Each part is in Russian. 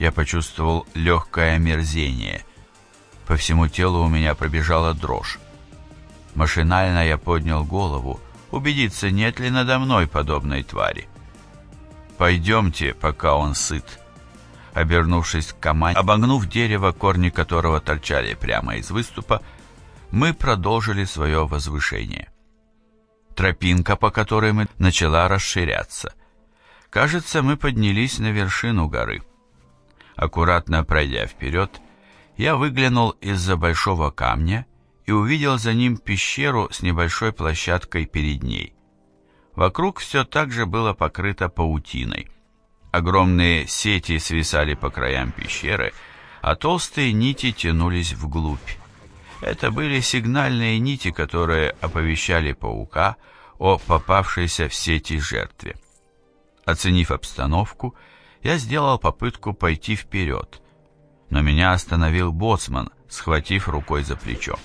я почувствовал легкое омерзение. По всему телу у меня пробежала дрожь. Машинально я поднял голову, убедиться, нет ли надо мной подобной твари. «Пойдемте, пока он сыт». Обернувшись к команде, обогнув дерево, корни которого торчали прямо из выступа, мы продолжили свое возвышение. Тропинка, по которой мы начала расширяться. Кажется, мы поднялись на вершину горы. Аккуратно пройдя вперед, я выглянул из-за большого камня и увидел за ним пещеру с небольшой площадкой перед ней. Вокруг все так же было покрыто паутиной. Огромные сети свисали по краям пещеры, а толстые нити тянулись вглубь. Это были сигнальные нити, которые оповещали паука о попавшейся в сети жертве. Оценив обстановку, я я сделал попытку пойти вперед, но меня остановил боцман, схватив рукой за плечо.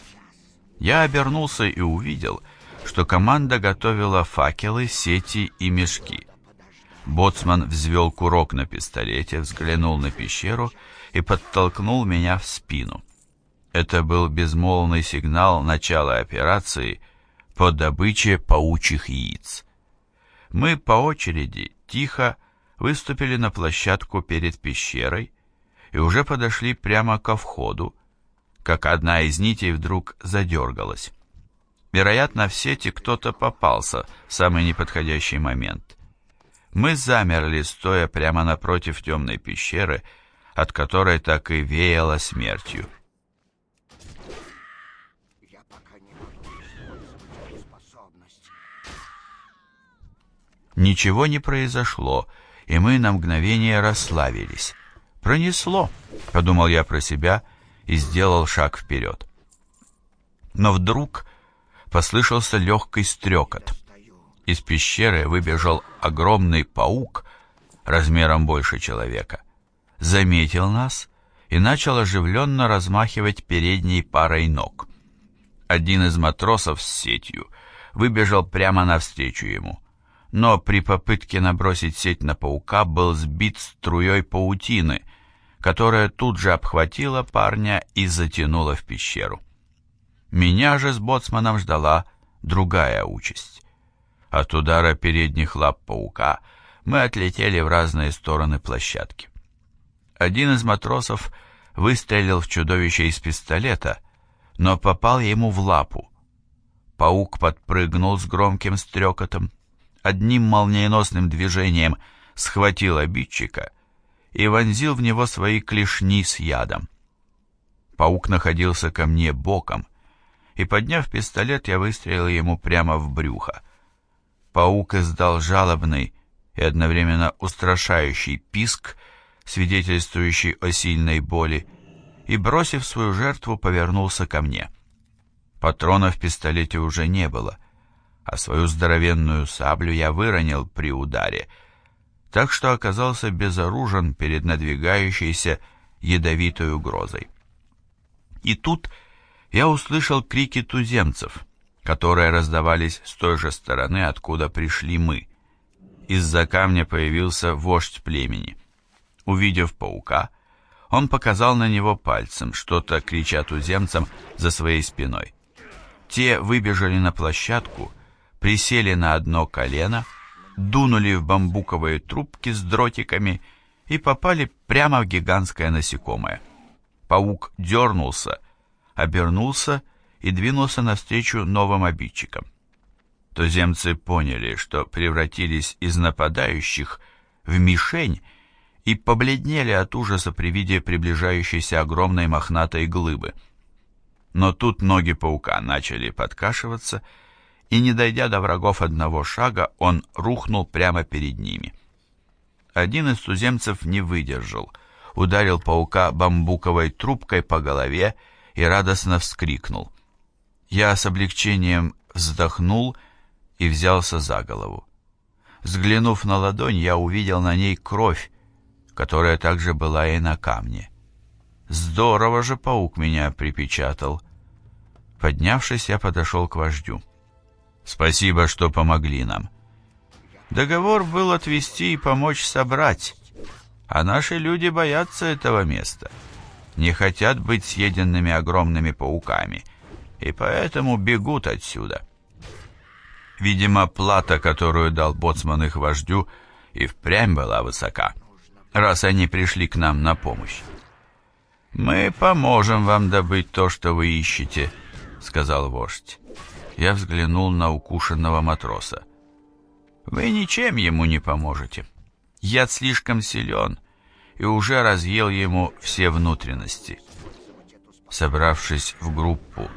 Я обернулся и увидел, что команда готовила факелы, сети и мешки. Боцман взвел курок на пистолете, взглянул на пещеру и подтолкнул меня в спину. Это был безмолвный сигнал начала операции по добыче паучих яиц. Мы по очереди тихо выступили на площадку перед пещерой и уже подошли прямо ко входу, как одна из нитей вдруг задергалась. Вероятно, в сети кто-то попался в самый неподходящий момент. Мы замерли, стоя прямо напротив темной пещеры, от которой так и веяло смертью. Ничего не произошло, и мы на мгновение расслабились. «Пронесло», — подумал я про себя и сделал шаг вперед. Но вдруг послышался легкий стрекот. Из пещеры выбежал огромный паук размером больше человека. Заметил нас и начал оживленно размахивать передней парой ног. Один из матросов с сетью выбежал прямо навстречу ему но при попытке набросить сеть на паука был сбит струей паутины, которая тут же обхватила парня и затянула в пещеру. Меня же с боцманом ждала другая участь. От удара передних лап паука мы отлетели в разные стороны площадки. Один из матросов выстрелил в чудовище из пистолета, но попал ему в лапу. Паук подпрыгнул с громким стрекотом, одним молниеносным движением схватил обидчика и вонзил в него свои клешни с ядом. Паук находился ко мне боком, и, подняв пистолет, я выстрелил ему прямо в брюхо. Паук издал жалобный и одновременно устрашающий писк, свидетельствующий о сильной боли, и, бросив свою жертву, повернулся ко мне. Патрона в пистолете уже не было а свою здоровенную саблю я выронил при ударе, так что оказался безоружен перед надвигающейся ядовитой угрозой. И тут я услышал крики туземцев, которые раздавались с той же стороны, откуда пришли мы. Из-за камня появился вождь племени. Увидев паука, он показал на него пальцем, что-то крича туземцам за своей спиной. Те выбежали на площадку присели на одно колено, дунули в бамбуковые трубки с дротиками и попали прямо в гигантское насекомое. Паук дернулся, обернулся и двинулся навстречу новым обидчикам. Туземцы поняли, что превратились из нападающих в мишень и побледнели от ужаса при виде приближающейся огромной мохнатой глыбы. Но тут ноги паука начали подкашиваться и, и, не дойдя до врагов одного шага, он рухнул прямо перед ними. Один из туземцев не выдержал, ударил паука бамбуковой трубкой по голове и радостно вскрикнул. Я с облегчением вздохнул и взялся за голову. Взглянув на ладонь, я увидел на ней кровь, которая также была и на камне. Здорово же паук меня припечатал. Поднявшись, я подошел к вождю. Спасибо, что помогли нам. Договор был отвести и помочь собрать, а наши люди боятся этого места. Не хотят быть съеденными огромными пауками, и поэтому бегут отсюда. Видимо, плата, которую дал боцман их вождю, и впрямь была высока, раз они пришли к нам на помощь. «Мы поможем вам добыть то, что вы ищете», — сказал вождь. Я взглянул на укушенного матроса. «Вы ничем ему не поможете. Яд слишком силен и уже разъел ему все внутренности». Собравшись в группу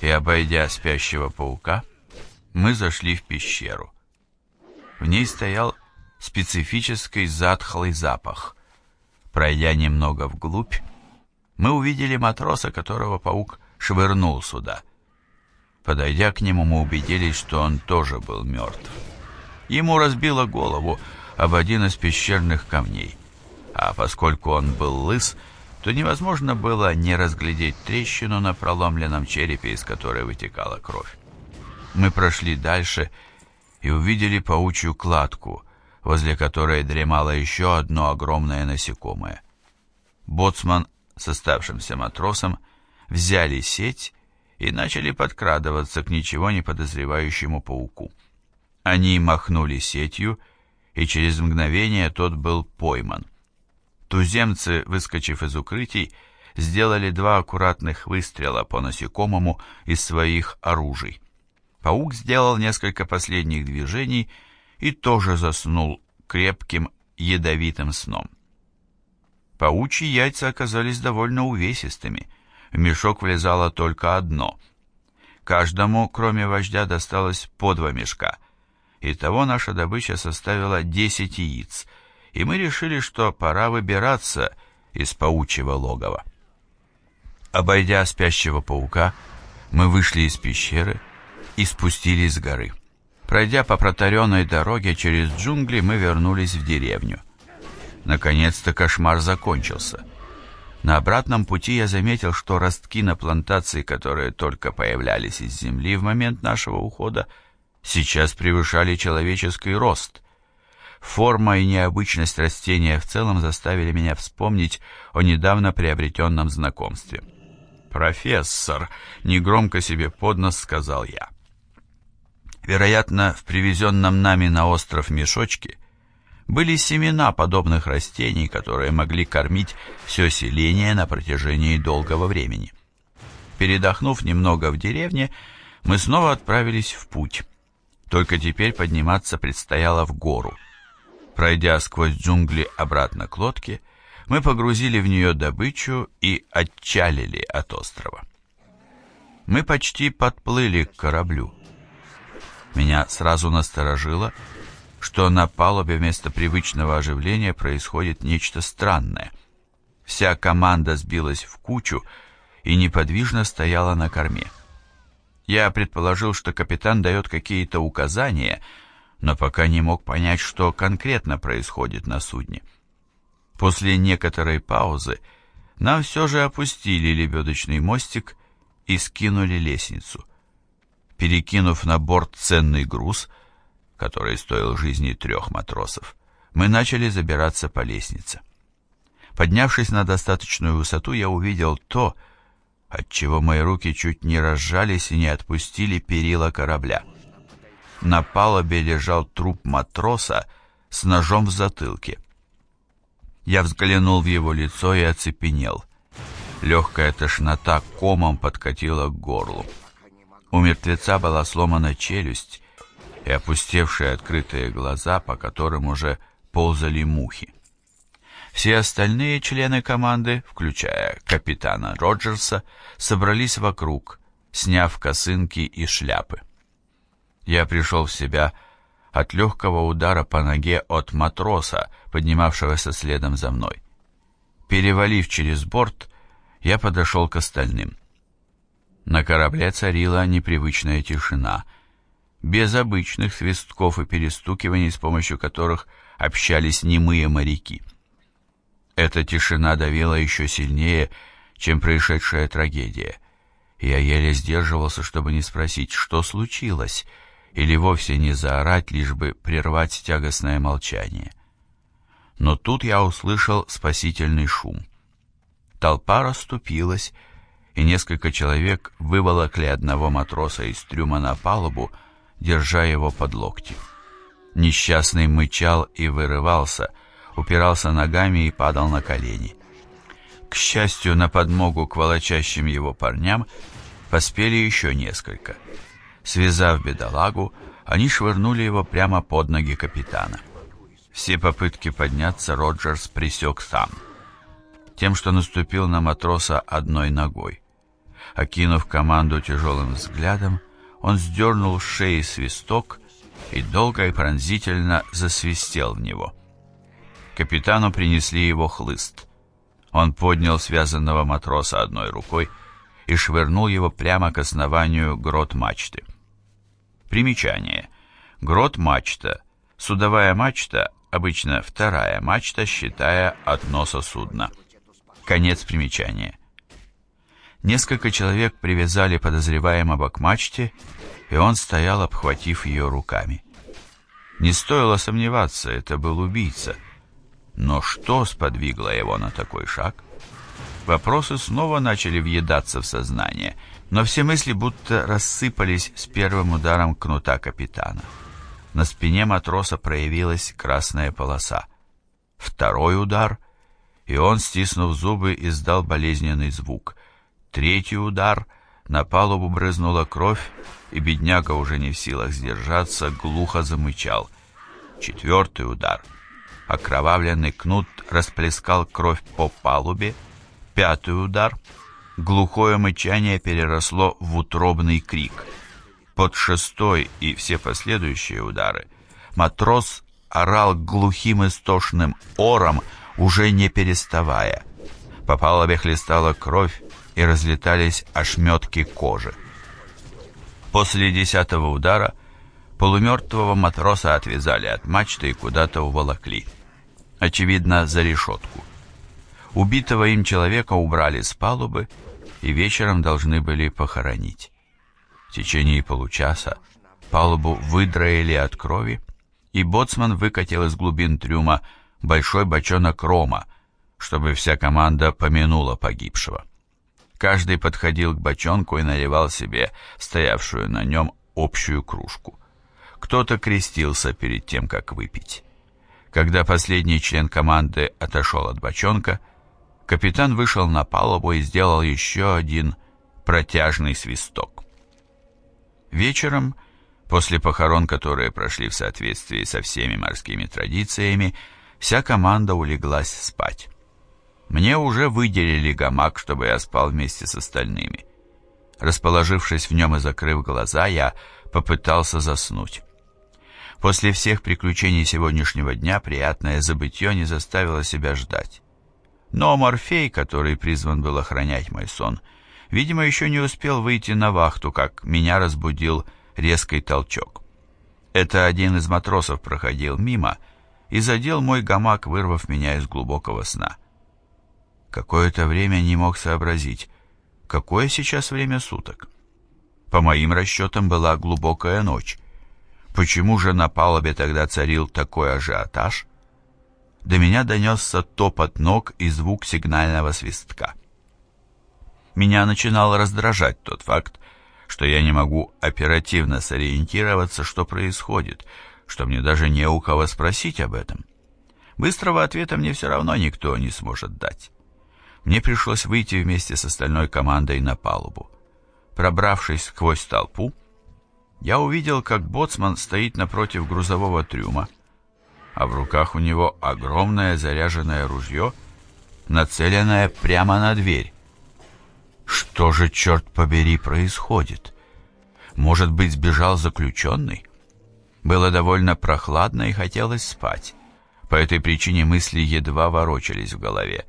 и обойдя спящего паука, мы зашли в пещеру. В ней стоял специфический затхлый запах. Пройдя немного вглубь, мы увидели матроса, которого паук швырнул сюда — Подойдя к нему, мы убедились, что он тоже был мертв. Ему разбило голову об один из пещерных камней. А поскольку он был лыс, то невозможно было не разглядеть трещину на проломленном черепе, из которой вытекала кровь. Мы прошли дальше и увидели паучью кладку, возле которой дремало еще одно огромное насекомое. Боцман с оставшимся матросом взяли сеть и начали подкрадываться к ничего не подозревающему пауку. Они махнули сетью, и через мгновение тот был пойман. Туземцы, выскочив из укрытий, сделали два аккуратных выстрела по насекомому из своих оружий. Паук сделал несколько последних движений и тоже заснул крепким ядовитым сном. Паучьи яйца оказались довольно увесистыми — в мешок влезало только одно. Каждому, кроме вождя, досталось по два мешка. Итого наша добыча составила 10 яиц, и мы решили, что пора выбираться из паучьего логова. Обойдя спящего паука, мы вышли из пещеры и спустились с горы. Пройдя по протаренной дороге через джунгли, мы вернулись в деревню. Наконец-то кошмар закончился. На обратном пути я заметил, что ростки на плантации, которые только появлялись из земли в момент нашего ухода, сейчас превышали человеческий рост. Форма и необычность растения в целом заставили меня вспомнить о недавно приобретенном знакомстве. «Профессор!» — негромко себе под нос сказал я. Вероятно, в привезенном нами на остров мешочке — были семена подобных растений, которые могли кормить все селение на протяжении долгого времени. Передохнув немного в деревне, мы снова отправились в путь. Только теперь подниматься предстояло в гору. Пройдя сквозь джунгли обратно к лодке, мы погрузили в нее добычу и отчалили от острова. Мы почти подплыли к кораблю. Меня сразу насторожило, что на палубе вместо привычного оживления происходит нечто странное. Вся команда сбилась в кучу и неподвижно стояла на корме. Я предположил, что капитан дает какие-то указания, но пока не мог понять, что конкретно происходит на судне. После некоторой паузы нам все же опустили лебедочный мостик и скинули лестницу. Перекинув на борт ценный груз — который стоил жизни трех матросов, мы начали забираться по лестнице. Поднявшись на достаточную высоту, я увидел то, от чего мои руки чуть не разжались и не отпустили перила корабля. На палубе лежал труп матроса с ножом в затылке. Я взглянул в его лицо и оцепенел. Легкая тошнота комом подкатила к горлу. У мертвеца была сломана челюсть, и опустевшие открытые глаза, по которым уже ползали мухи. Все остальные члены команды, включая капитана Роджерса, собрались вокруг, сняв косынки и шляпы. Я пришел в себя от легкого удара по ноге от матроса, поднимавшегося следом за мной. Перевалив через борт, я подошел к остальным. На корабле царила непривычная тишина — без обычных свистков и перестукиваний, с помощью которых общались немые моряки. Эта тишина давила еще сильнее, чем происшедшая трагедия. Я еле сдерживался, чтобы не спросить, что случилось, или вовсе не заорать, лишь бы прервать тягостное молчание. Но тут я услышал спасительный шум. Толпа расступилась, и несколько человек выволокли одного матроса из трюма на палубу, держа его под локти. Несчастный мычал и вырывался, упирался ногами и падал на колени. К счастью, на подмогу к волочащим его парням поспели еще несколько. Связав бедолагу, они швырнули его прямо под ноги капитана. Все попытки подняться Роджерс пресек сам. Тем, что наступил на матроса одной ногой. Окинув команду тяжелым взглядом, он сдернул с шеи свисток и долго и пронзительно засвистел в него. Капитану принесли его хлыст. Он поднял связанного матроса одной рукой и швырнул его прямо к основанию грот мачты. Примечание. Грот мачта. Судовая мачта, обычно вторая мачта, считая от носа судна. Конец примечания. Несколько человек привязали подозреваемого к мачте, и он стоял, обхватив ее руками. Не стоило сомневаться, это был убийца. Но что сподвигло его на такой шаг? Вопросы снова начали въедаться в сознание, но все мысли будто рассыпались с первым ударом кнута капитана. На спине матроса проявилась красная полоса. Второй удар, и он, стиснув зубы, издал болезненный звук — Третий удар, на палубу брызнула кровь, и бедняга, уже не в силах сдержаться, глухо замычал. Четвертый удар. Окровавленный кнут расплескал кровь по палубе. Пятый удар. Глухое мычание переросло в утробный крик. Под шестой и все последующие удары матрос орал глухим истошным ором, уже не переставая. По палубе хлестала кровь, и разлетались ошметки кожи. После десятого удара полумертвого матроса отвязали от мачты и куда-то уволокли. Очевидно, за решетку. Убитого им человека убрали с палубы и вечером должны были похоронить. В течение получаса палубу выдроили от крови, и боцман выкатил из глубин трюма большой бочонок рома, чтобы вся команда помянула погибшего. Каждый подходил к бочонку и наливал себе стоявшую на нем общую кружку. Кто-то крестился перед тем, как выпить. Когда последний член команды отошел от бочонка, капитан вышел на палубу и сделал еще один протяжный свисток. Вечером, после похорон, которые прошли в соответствии со всеми морскими традициями, вся команда улеглась спать. Мне уже выделили гамак, чтобы я спал вместе с остальными. Расположившись в нем и закрыв глаза, я попытался заснуть. После всех приключений сегодняшнего дня приятное забытье не заставило себя ждать. Но Морфей, который призван был охранять мой сон, видимо, еще не успел выйти на вахту, как меня разбудил резкий толчок. Это один из матросов проходил мимо и задел мой гамак, вырвав меня из глубокого сна. — Какое-то время не мог сообразить, какое сейчас время суток. По моим расчетам была глубокая ночь. Почему же на палубе тогда царил такой ажиотаж? До меня донесся топот ног и звук сигнального свистка. Меня начинал раздражать тот факт, что я не могу оперативно сориентироваться, что происходит, что мне даже не у кого спросить об этом. Быстрого ответа мне все равно никто не сможет дать. Мне пришлось выйти вместе с остальной командой на палубу. Пробравшись сквозь толпу, я увидел, как боцман стоит напротив грузового трюма, а в руках у него огромное заряженное ружье, нацеленное прямо на дверь. Что же, черт побери, происходит? Может быть, сбежал заключенный? Было довольно прохладно и хотелось спать. По этой причине мысли едва ворочались в голове.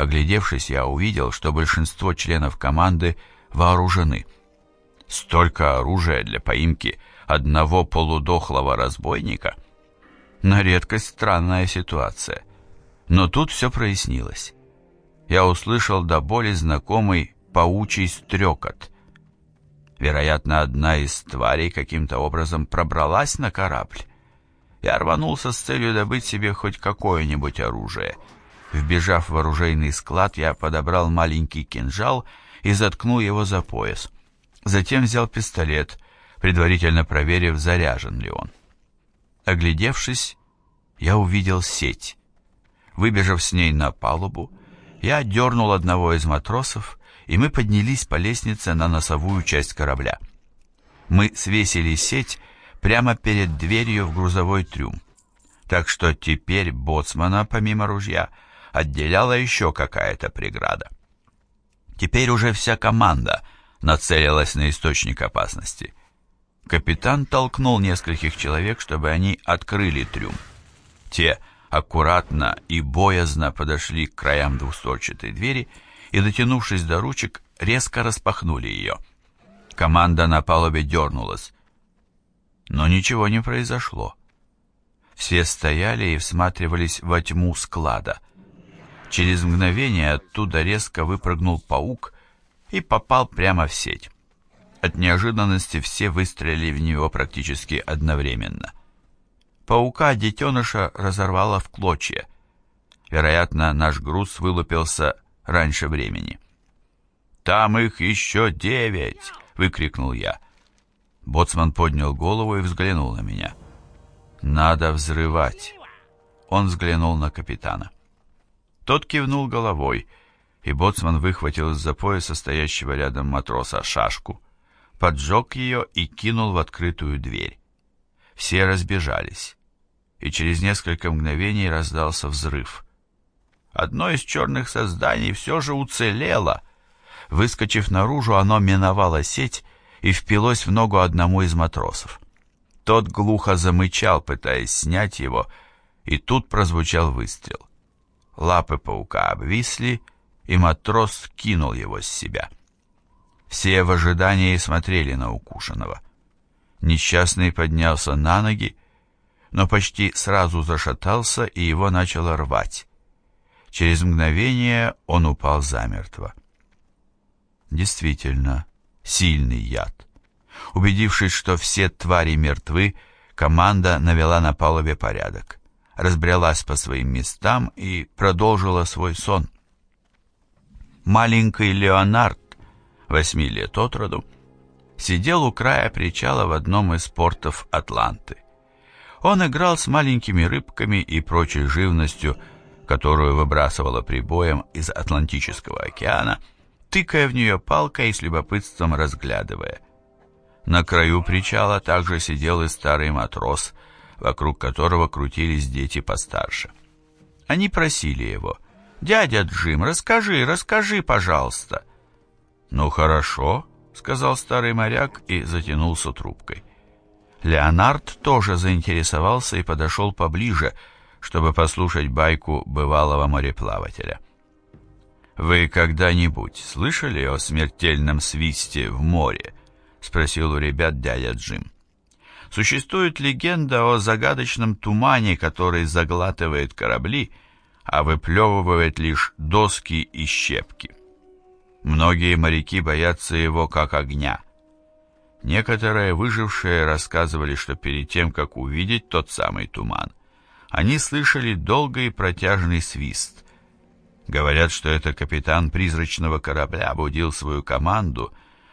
Оглядевшись, я увидел, что большинство членов команды вооружены. Столько оружия для поимки одного полудохлого разбойника. На редкость странная ситуация. Но тут все прояснилось. Я услышал до боли знакомый паучий стрекот. Вероятно, одна из тварей каким-то образом пробралась на корабль. Я рванулся с целью добыть себе хоть какое-нибудь оружие — Вбежав в оружейный склад, я подобрал маленький кинжал и заткнул его за пояс. Затем взял пистолет, предварительно проверив, заряжен ли он. Оглядевшись, я увидел сеть. Выбежав с ней на палубу, я дернул одного из матросов, и мы поднялись по лестнице на носовую часть корабля. Мы свесили сеть прямо перед дверью в грузовой трюм. Так что теперь боцмана, помимо ружья, — отделяла еще какая-то преграда. Теперь уже вся команда нацелилась на источник опасности. Капитан толкнул нескольких человек, чтобы они открыли трюм. Те аккуратно и боязно подошли к краям двустворчатой двери и, дотянувшись до ручек, резко распахнули ее. Команда на палубе дернулась. Но ничего не произошло. Все стояли и всматривались во тьму склада. Через мгновение оттуда резко выпрыгнул паук и попал прямо в сеть. От неожиданности все выстрелили в него практически одновременно. Паука детеныша разорвало в клочья. Вероятно, наш груз вылупился раньше времени. «Там их еще девять!» — выкрикнул я. Боцман поднял голову и взглянул на меня. «Надо взрывать!» Он взглянул на капитана. Тот кивнул головой, и боцман выхватил из-за пояса стоящего рядом матроса шашку, поджег ее и кинул в открытую дверь. Все разбежались, и через несколько мгновений раздался взрыв. Одно из черных созданий все же уцелело. Выскочив наружу, оно миновало сеть и впилось в ногу одному из матросов. Тот глухо замычал, пытаясь снять его, и тут прозвучал выстрел. Лапы паука обвисли, и матрос кинул его с себя. Все в ожидании смотрели на укушенного. Несчастный поднялся на ноги, но почти сразу зашатался, и его начало рвать. Через мгновение он упал замертво. Действительно, сильный яд. Убедившись, что все твари мертвы, команда навела на палубе порядок разбрелась по своим местам и продолжила свой сон. Маленький Леонард, восьми лет от роду, сидел у края причала в одном из портов Атланты. Он играл с маленькими рыбками и прочей живностью, которую выбрасывала прибоем из Атлантического океана, тыкая в нее палкой и с любопытством разглядывая. На краю причала также сидел и старый матрос вокруг которого крутились дети постарше. Они просили его, «Дядя Джим, расскажи, расскажи, пожалуйста». «Ну хорошо», — сказал старый моряк и затянулся трубкой. Леонард тоже заинтересовался и подошел поближе, чтобы послушать байку бывалого мореплавателя. «Вы когда-нибудь слышали о смертельном свисте в море?» — спросил у ребят дядя Джим. Существует легенда о загадочном тумане, который заглатывает корабли, а выплевывает лишь доски и щепки. Многие моряки боятся его как огня. Некоторые выжившие рассказывали, что перед тем, как увидеть тот самый туман, они слышали долгий и протяжный свист. Говорят, что это капитан призрачного корабля будил свою команду,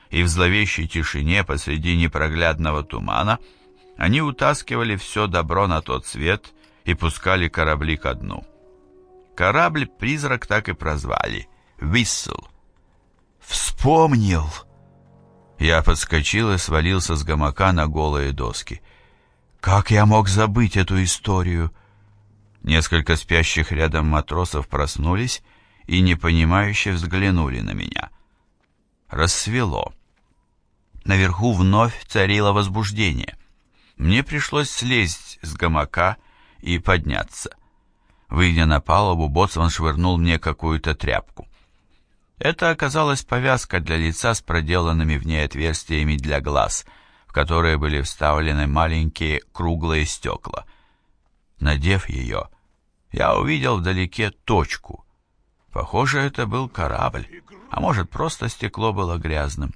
и в зловещей тишине посреди непроглядного тумана – они утаскивали все добро на тот свет и пускали корабли ко дну. Корабль-призрак так и прозвали — «Виссел». «Вспомнил!» Я подскочил и свалился с гамака на голые доски. «Как я мог забыть эту историю?» Несколько спящих рядом матросов проснулись и непонимающе взглянули на меня. Рассвело. Наверху вновь царило возбуждение мне пришлось слезть с гамака и подняться. Выйдя на палубу, боцман швырнул мне какую-то тряпку. Это оказалась повязка для лица с проделанными в ней отверстиями для глаз, в которые были вставлены маленькие круглые стекла. Надев ее, я увидел вдалеке точку. Похоже, это был корабль, а может, просто стекло было грязным.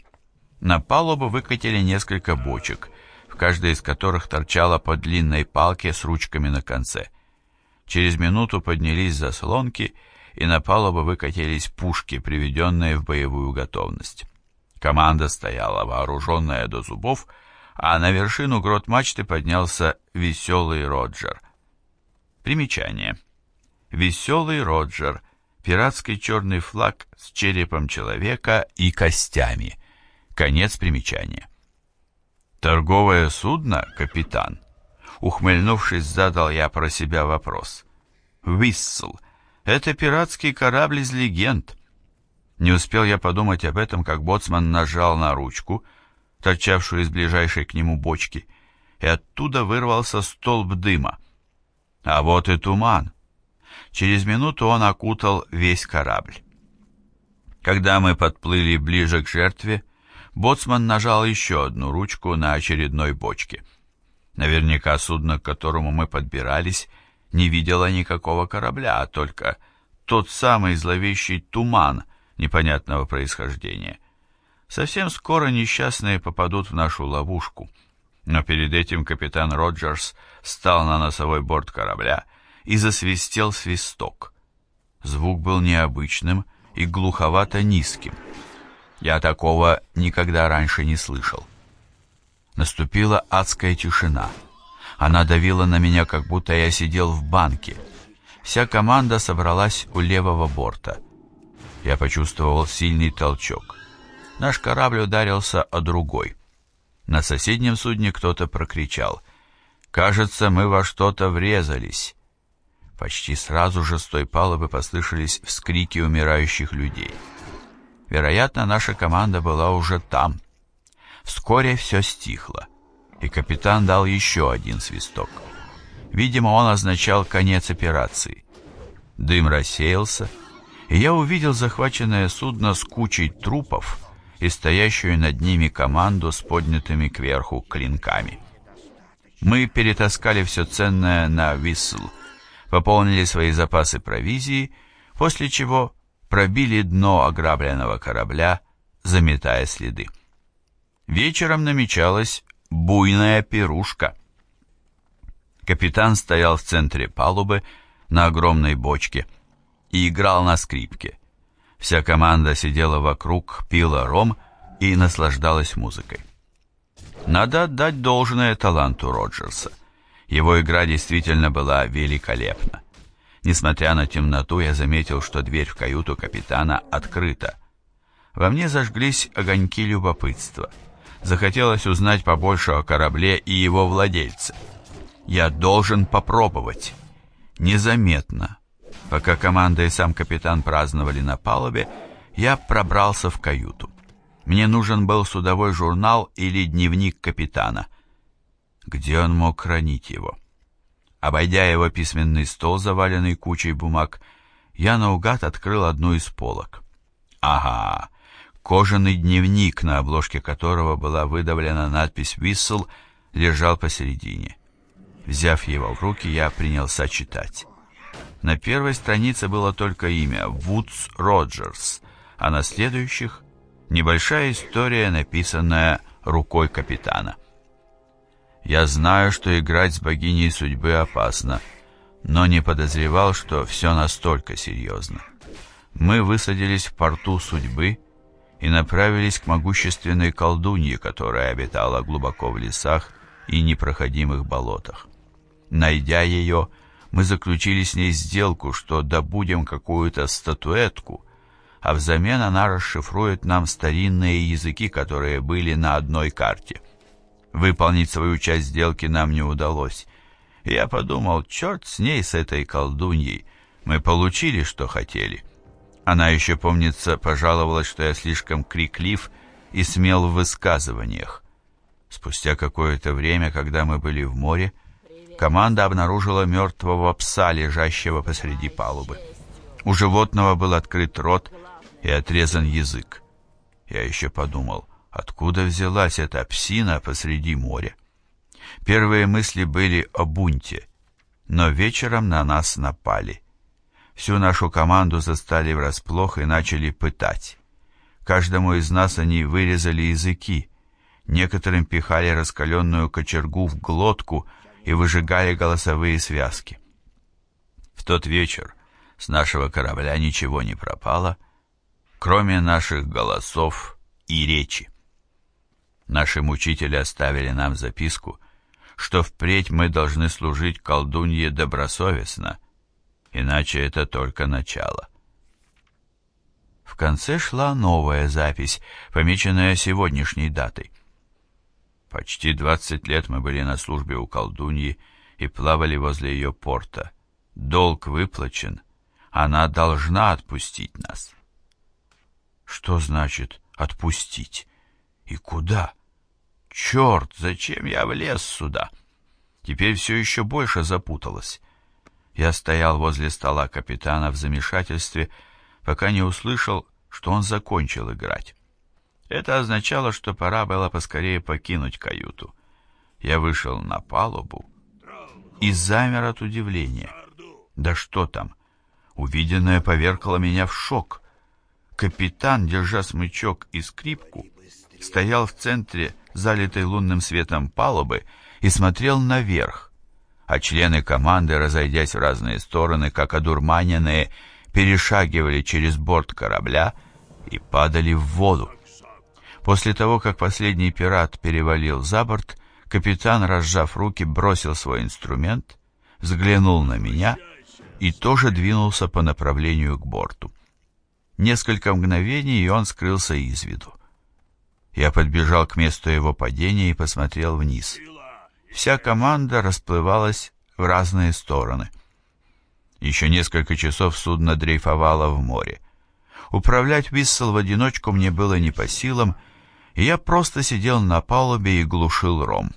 На палубу выкатили несколько бочек — каждая из которых торчала по длинной палке с ручками на конце. Через минуту поднялись заслонки, и на палубу выкатились пушки, приведенные в боевую готовность. Команда стояла вооруженная до зубов, а на вершину грот мачты поднялся веселый Роджер. Примечание. Веселый Роджер — пиратский черный флаг с черепом человека и костями. Конец примечания. «Торговое судно, капитан?» Ухмыльнувшись, задал я про себя вопрос. «Виссл. Это пиратский корабль из легенд». Не успел я подумать об этом, как боцман нажал на ручку, торчавшую из ближайшей к нему бочки, и оттуда вырвался столб дыма. А вот и туман. Через минуту он окутал весь корабль. Когда мы подплыли ближе к жертве, Боцман нажал еще одну ручку на очередной бочке. Наверняка судно, к которому мы подбирались, не видело никакого корабля, а только тот самый зловещий туман непонятного происхождения. Совсем скоро несчастные попадут в нашу ловушку. Но перед этим капитан Роджерс встал на носовой борт корабля и засвистел свисток. Звук был необычным и глуховато низким. Я такого никогда раньше не слышал. Наступила адская тишина. Она давила на меня, как будто я сидел в банке. Вся команда собралась у левого борта. Я почувствовал сильный толчок. Наш корабль ударился о другой. На соседнем судне кто-то прокричал. «Кажется, мы во что-то врезались». Почти сразу же с той палубы послышались вскрики умирающих людей. Вероятно, наша команда была уже там. Вскоре все стихло, и капитан дал еще один свисток. Видимо, он означал конец операции. Дым рассеялся, и я увидел захваченное судно с кучей трупов и стоящую над ними команду с поднятыми кверху клинками. Мы перетаскали все ценное на Висл, пополнили свои запасы провизии, после чего пробили дно ограбленного корабля, заметая следы. Вечером намечалась буйная пирушка. Капитан стоял в центре палубы на огромной бочке и играл на скрипке. Вся команда сидела вокруг, пила ром и наслаждалась музыкой. Надо отдать должное таланту Роджерса. Его игра действительно была великолепна. Несмотря на темноту, я заметил, что дверь в каюту капитана открыта. Во мне зажглись огоньки любопытства. Захотелось узнать побольше о корабле и его владельце. Я должен попробовать. Незаметно. Пока команда и сам капитан праздновали на палубе, я пробрался в каюту. Мне нужен был судовой журнал или дневник капитана. Где он мог хранить его? Обойдя его письменный стол, заваленный кучей бумаг, я наугад открыл одну из полок. Ага, кожаный дневник, на обложке которого была выдавлена надпись «Виссел», лежал посередине. Взяв его в руки, я принялся читать. На первой странице было только имя Вудс Роджерс, а на следующих — небольшая история, написанная рукой капитана. Я знаю, что играть с богиней судьбы опасно, но не подозревал, что все настолько серьезно. Мы высадились в порту судьбы и направились к могущественной колдунье, которая обитала глубоко в лесах и непроходимых болотах. Найдя ее, мы заключили с ней сделку, что добудем какую-то статуэтку, а взамен она расшифрует нам старинные языки, которые были на одной карте — Выполнить свою часть сделки нам не удалось. я подумал, черт с ней, с этой колдуньей. Мы получили, что хотели. Она еще, помнится, пожаловалась, что я слишком криклив и смел в высказываниях. Спустя какое-то время, когда мы были в море, команда обнаружила мертвого пса, лежащего посреди палубы. У животного был открыт рот и отрезан язык. Я еще подумал, Откуда взялась эта псина посреди моря? Первые мысли были о бунте, но вечером на нас напали. Всю нашу команду застали врасплох и начали пытать. Каждому из нас они вырезали языки, некоторым пихали раскаленную кочергу в глотку и выжигали голосовые связки. В тот вечер с нашего корабля ничего не пропало, кроме наших голосов и речи. Наши мучители оставили нам записку, что впредь мы должны служить колдунье добросовестно, иначе это только начало. В конце шла новая запись, помеченная сегодняшней датой. Почти двадцать лет мы были на службе у колдуньи и плавали возле ее порта. Долг выплачен, она должна отпустить нас. Что значит «отпустить»? И куда? — Черт, зачем я влез сюда? Теперь все еще больше запуталась. Я стоял возле стола капитана в замешательстве, пока не услышал, что он закончил играть. Это означало, что пора было поскорее покинуть каюту. Я вышел на палубу и замер от удивления. Да что там? Увиденное повергло меня в шок. Капитан, держа смычок и скрипку, стоял в центре залитой лунным светом палубы, и смотрел наверх, а члены команды, разойдясь в разные стороны, как одурманенные, перешагивали через борт корабля и падали в воду. После того, как последний пират перевалил за борт, капитан, разжав руки, бросил свой инструмент, взглянул на меня и тоже двинулся по направлению к борту. Несколько мгновений, и он скрылся из виду. Я подбежал к месту его падения и посмотрел вниз. Вся команда расплывалась в разные стороны. Еще несколько часов судно дрейфовало в море. Управлять Виссел в одиночку мне было не по силам, и я просто сидел на палубе и глушил ром.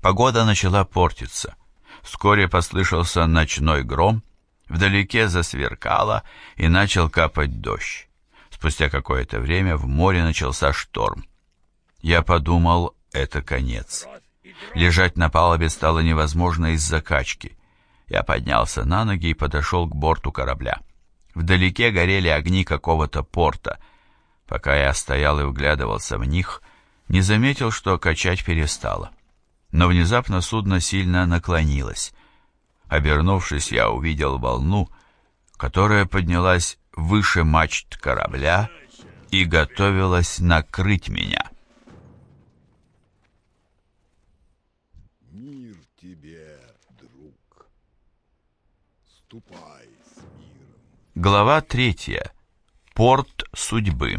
Погода начала портиться. Вскоре послышался ночной гром, вдалеке засверкало и начал капать дождь. Спустя какое-то время в море начался шторм. Я подумал, это конец. Лежать на палубе стало невозможно из-за качки. Я поднялся на ноги и подошел к борту корабля. Вдалеке горели огни какого-то порта. Пока я стоял и вглядывался в них, не заметил, что качать перестало. Но внезапно судно сильно наклонилось. Обернувшись, я увидел волну, которая поднялась выше мачт корабля и готовилась накрыть меня. Мир тебе, друг. Ступай с миром. Глава третья. Порт судьбы.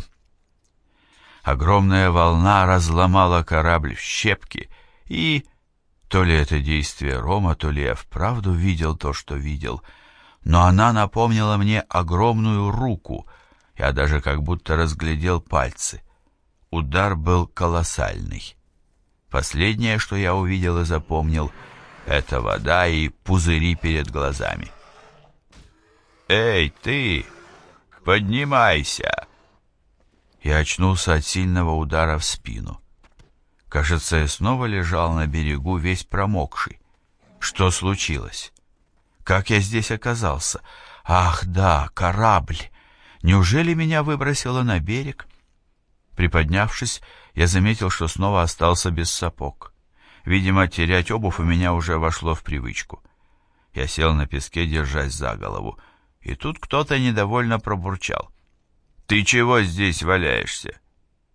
Огромная волна разломала корабль в щепки, и, то ли это действие Рома, то ли я вправду видел то, что видел — но она напомнила мне огромную руку. Я даже как будто разглядел пальцы. Удар был колоссальный. Последнее, что я увидел и запомнил, это вода и пузыри перед глазами. «Эй, ты! Поднимайся!» Я очнулся от сильного удара в спину. Кажется, я снова лежал на берегу, весь промокший. Что случилось? Как я здесь оказался? Ах, да, корабль! Неужели меня выбросило на берег? Приподнявшись, я заметил, что снова остался без сапог. Видимо, терять обувь у меня уже вошло в привычку. Я сел на песке, держась за голову, и тут кто-то недовольно пробурчал. «Ты чего здесь валяешься?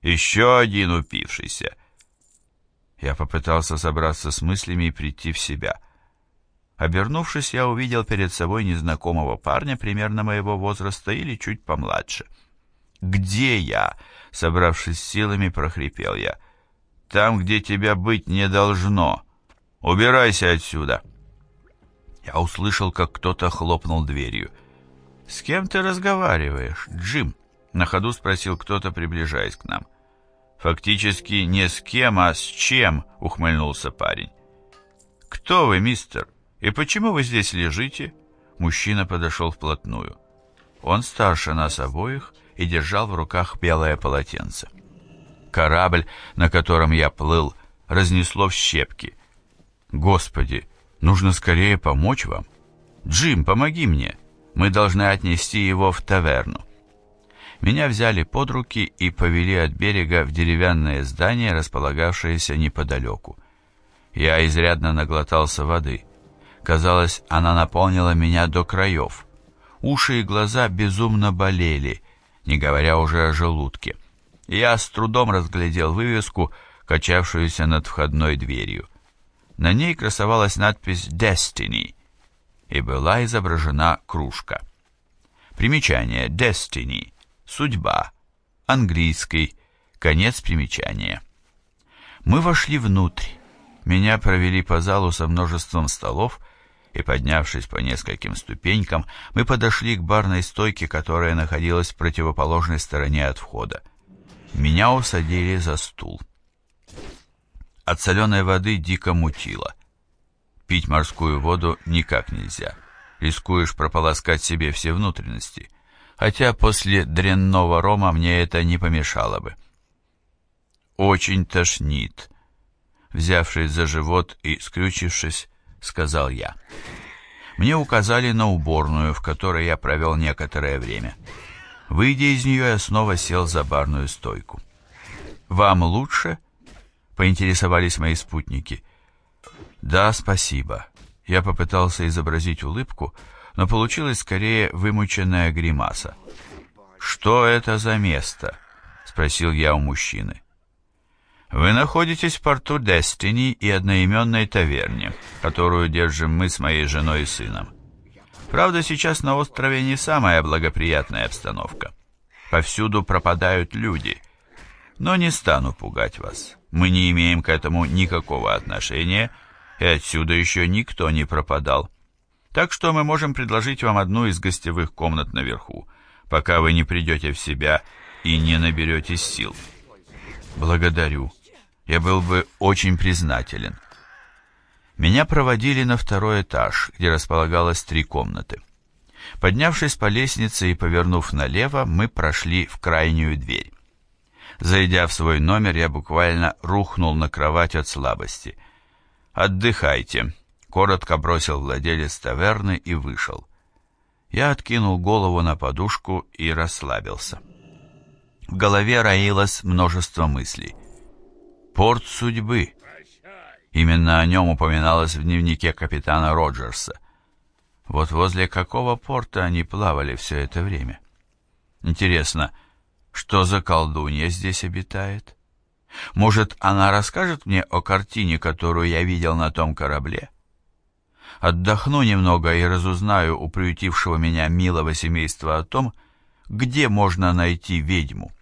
Еще один упившийся!» Я попытался собраться с мыслями и прийти в себя — Обернувшись, я увидел перед собой незнакомого парня примерно моего возраста или чуть помладше. «Где я?» — собравшись силами, прохрипел я. «Там, где тебя быть не должно. Убирайся отсюда!» Я услышал, как кто-то хлопнул дверью. «С кем ты разговариваешь, Джим?» — на ходу спросил кто-то, приближаясь к нам. «Фактически не с кем, а с чем?» — ухмыльнулся парень. «Кто вы, мистер?» «И почему вы здесь лежите?» Мужчина подошел вплотную. Он старше нас обоих и держал в руках белое полотенце. Корабль, на котором я плыл, разнесло в щепки. «Господи, нужно скорее помочь вам!» «Джим, помоги мне! Мы должны отнести его в таверну!» Меня взяли под руки и повели от берега в деревянное здание, располагавшееся неподалеку. Я изрядно наглотался воды. Казалось, она наполнила меня до краев. Уши и глаза безумно болели, не говоря уже о желудке. Я с трудом разглядел вывеску, качавшуюся над входной дверью. На ней красовалась надпись «Destiny» и была изображена кружка. Примечание «Destiny» — «Судьба», английский, конец примечания. Мы вошли внутрь. Меня провели по залу со множеством столов, и, поднявшись по нескольким ступенькам, мы подошли к барной стойке, которая находилась в противоположной стороне от входа. Меня усадили за стул. От соленой воды дико мутило. Пить морскую воду никак нельзя. Рискуешь прополоскать себе все внутренности. Хотя после дрянного рома мне это не помешало бы. Очень тошнит. Взявшись за живот и скрючившись, — сказал я. Мне указали на уборную, в которой я провел некоторое время. Выйдя из нее, я снова сел за барную стойку. «Вам лучше?» — поинтересовались мои спутники. «Да, спасибо». Я попытался изобразить улыбку, но получилась скорее вымученная гримаса. «Что это за место?» — спросил я у мужчины. Вы находитесь в порту Дестини и одноименной таверне, которую держим мы с моей женой и сыном. Правда, сейчас на острове не самая благоприятная обстановка. Повсюду пропадают люди. Но не стану пугать вас. Мы не имеем к этому никакого отношения, и отсюда еще никто не пропадал. Так что мы можем предложить вам одну из гостевых комнат наверху, пока вы не придете в себя и не наберетесь сил. Благодарю. Я был бы очень признателен. Меня проводили на второй этаж, где располагалось три комнаты. Поднявшись по лестнице и повернув налево, мы прошли в крайнюю дверь. Зайдя в свой номер, я буквально рухнул на кровать от слабости. «Отдыхайте», — коротко бросил владелец таверны и вышел. Я откинул голову на подушку и расслабился. В голове роилось множество мыслей. «Порт судьбы». Именно о нем упоминалось в дневнике капитана Роджерса. Вот возле какого порта они плавали все это время? Интересно, что за колдунья здесь обитает? Может, она расскажет мне о картине, которую я видел на том корабле? Отдохну немного и разузнаю у приютившего меня милого семейства о том, где можно найти ведьму.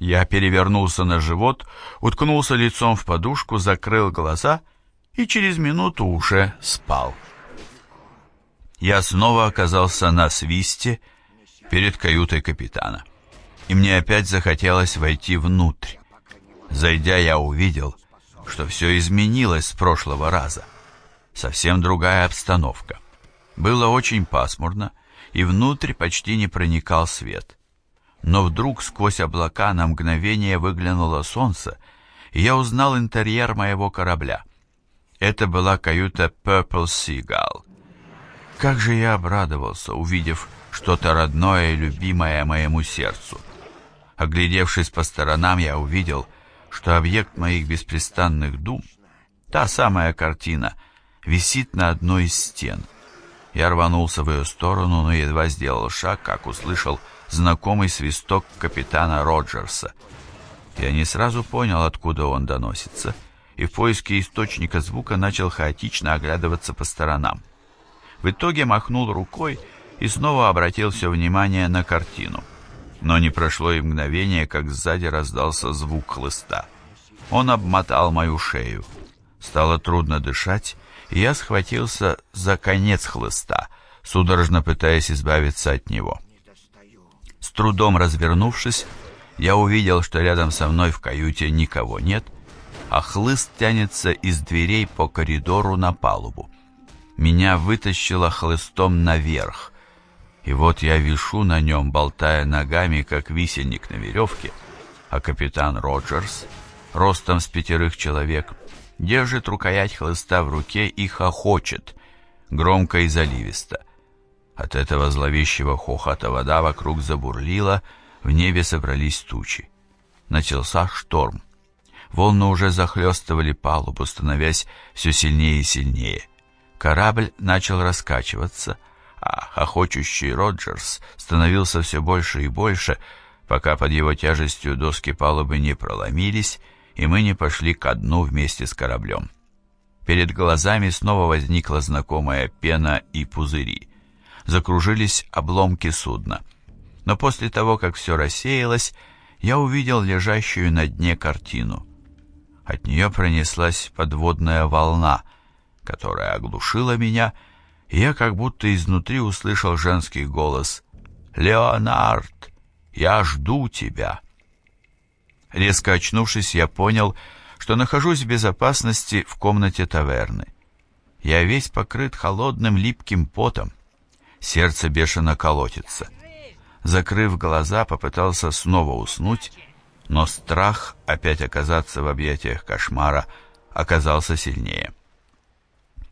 Я перевернулся на живот, уткнулся лицом в подушку, закрыл глаза и через минуту уже спал. Я снова оказался на свисте перед каютой капитана, и мне опять захотелось войти внутрь. Зайдя, я увидел, что все изменилось с прошлого раза. Совсем другая обстановка. Было очень пасмурно, и внутрь почти не проникал свет но вдруг сквозь облака на мгновение выглянуло солнце, и я узнал интерьер моего корабля. Это была каюта Purple Seagull. Как же я обрадовался, увидев что-то родное и любимое моему сердцу. Оглядевшись по сторонам, я увидел, что объект моих беспрестанных дум, та самая картина, висит на одной из стен. Я рванулся в ее сторону, но едва сделал шаг, как услышал — знакомый свисток капитана Роджерса. Я не сразу понял, откуда он доносится, и в поиске источника звука начал хаотично оглядываться по сторонам. В итоге махнул рукой и снова обратил все внимание на картину. Но не прошло и мгновение, как сзади раздался звук хлыста. Он обмотал мою шею. Стало трудно дышать, и я схватился за конец хлыста, судорожно пытаясь избавиться от него. С трудом развернувшись, я увидел, что рядом со мной в каюте никого нет, а хлыст тянется из дверей по коридору на палубу. Меня вытащило хлыстом наверх, и вот я вишу на нем, болтая ногами, как висельник на веревке, а капитан Роджерс, ростом с пятерых человек, держит рукоять хлыста в руке и хохочет, громко и заливисто. От этого зловещего хохота вода вокруг забурлила, в небе собрались тучи. Начался шторм. Волны уже захлестывали палубу, становясь все сильнее и сильнее. Корабль начал раскачиваться, а хохочущий Роджерс становился все больше и больше, пока под его тяжестью доски палубы не проломились, и мы не пошли ко дну вместе с кораблем. Перед глазами снова возникла знакомая пена и пузыри закружились обломки судна. Но после того, как все рассеялось, я увидел лежащую на дне картину. От нее пронеслась подводная волна, которая оглушила меня, и я как будто изнутри услышал женский голос «Леонард, я жду тебя!» Резко очнувшись, я понял, что нахожусь в безопасности в комнате таверны. Я весь покрыт холодным липким потом. Сердце бешено колотится. Закрыв глаза, попытался снова уснуть, но страх опять оказаться в объятиях кошмара оказался сильнее.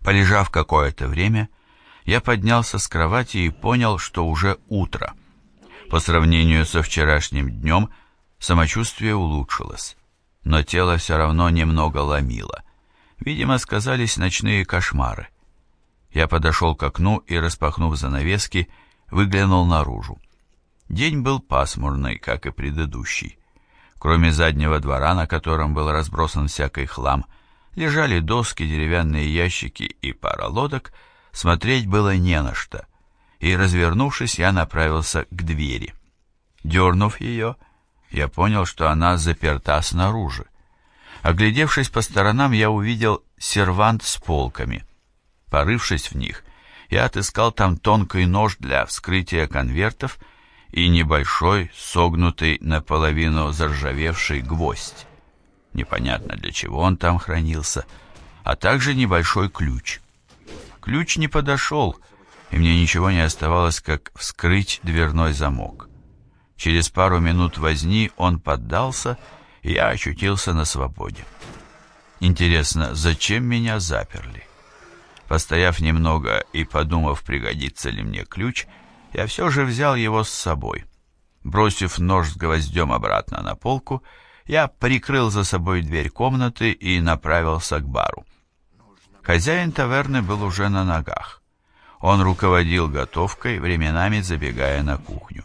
Полежав какое-то время, я поднялся с кровати и понял, что уже утро. По сравнению со вчерашним днем самочувствие улучшилось, но тело все равно немного ломило. Видимо, сказались ночные кошмары. Я подошел к окну и, распахнув занавески, выглянул наружу. День был пасмурный, как и предыдущий. Кроме заднего двора, на котором был разбросан всякий хлам, лежали доски, деревянные ящики и пара лодок, смотреть было не на что. И, развернувшись, я направился к двери. Дернув ее, я понял, что она заперта снаружи. Оглядевшись по сторонам, я увидел сервант с полками. Порывшись в них, я отыскал там тонкий нож для вскрытия конвертов и небольшой, согнутый, наполовину заржавевший гвоздь. Непонятно, для чего он там хранился, а также небольшой ключ. Ключ не подошел, и мне ничего не оставалось, как вскрыть дверной замок. Через пару минут возни он поддался, и я очутился на свободе. Интересно, зачем меня заперли? Постояв немного и подумав, пригодится ли мне ключ, я все же взял его с собой. Бросив нож с гвоздем обратно на полку, я прикрыл за собой дверь комнаты и направился к бару. Хозяин таверны был уже на ногах. Он руководил готовкой, временами забегая на кухню.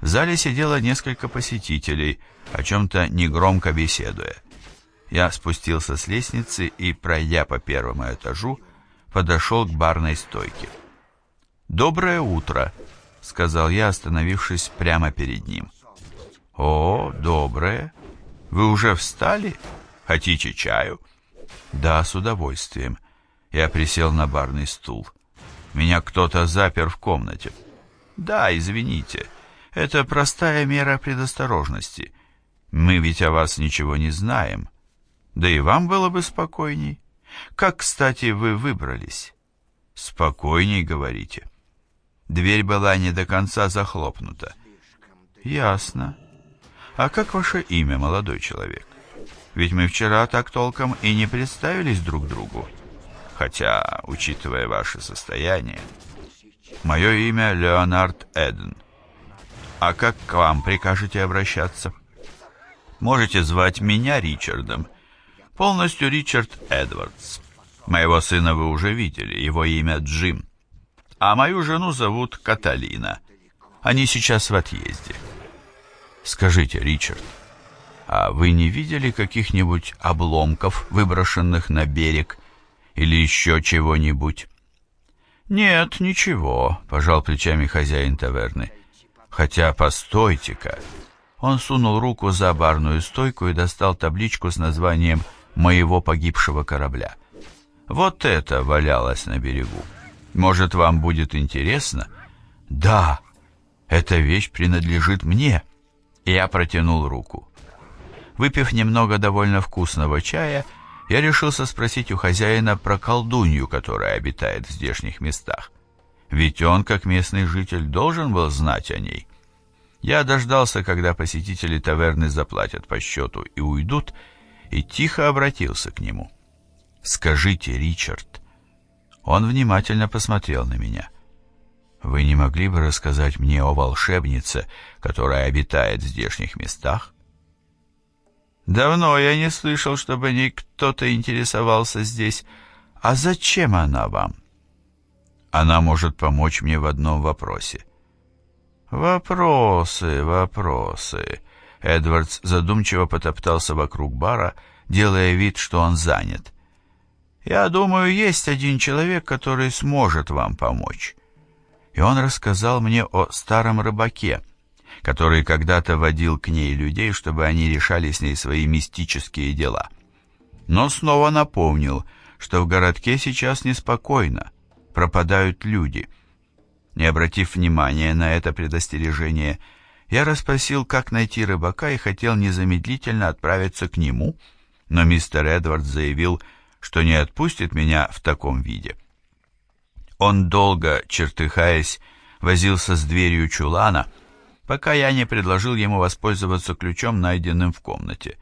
В зале сидело несколько посетителей, о чем-то негромко беседуя. Я спустился с лестницы и, пройдя по первому этажу, подошел к барной стойке. «Доброе утро», — сказал я, остановившись прямо перед ним. «О, доброе. Вы уже встали? Хотите чаю?» «Да, с удовольствием». Я присел на барный стул. Меня кто-то запер в комнате. «Да, извините. Это простая мера предосторожности. Мы ведь о вас ничего не знаем. Да и вам было бы спокойней». Как, кстати, вы выбрались? Спокойней говорите. Дверь была не до конца захлопнута. Ясно. А как ваше имя, молодой человек? Ведь мы вчера так толком и не представились друг другу. Хотя, учитывая ваше состояние... Мое имя Леонард Эден. А как к вам прикажете обращаться? Можете звать меня Ричардом Полностью Ричард Эдвардс. Моего сына вы уже видели, его имя Джим. А мою жену зовут Каталина. Они сейчас в отъезде. Скажите, Ричард, а вы не видели каких-нибудь обломков, выброшенных на берег, или еще чего-нибудь? Нет, ничего, пожал плечами хозяин таверны. Хотя, постойте-ка. Он сунул руку за барную стойку и достал табличку с названием «Связь» моего погибшего корабля. Вот это валялось на берегу. Может, вам будет интересно? Да, эта вещь принадлежит мне. Я протянул руку. Выпив немного довольно вкусного чая, я решился спросить у хозяина про колдунью, которая обитает в здешних местах. Ведь он, как местный житель, должен был знать о ней. Я дождался, когда посетители таверны заплатят по счету и уйдут, и тихо обратился к нему. «Скажите, Ричард». Он внимательно посмотрел на меня. «Вы не могли бы рассказать мне о волшебнице, которая обитает в здешних местах?» «Давно я не слышал, чтобы ней кто-то интересовался здесь. А зачем она вам?» «Она может помочь мне в одном вопросе». «Вопросы, вопросы...» Эдвардс задумчиво потоптался вокруг бара, делая вид, что он занят. «Я думаю, есть один человек, который сможет вам помочь». И он рассказал мне о старом рыбаке, который когда-то водил к ней людей, чтобы они решали с ней свои мистические дела. Но снова напомнил, что в городке сейчас неспокойно, пропадают люди. Не обратив внимания на это предостережение, я расспросил, как найти рыбака, и хотел незамедлительно отправиться к нему, но мистер Эдвард заявил, что не отпустит меня в таком виде. Он долго, чертыхаясь, возился с дверью чулана, пока я не предложил ему воспользоваться ключом, найденным в комнате.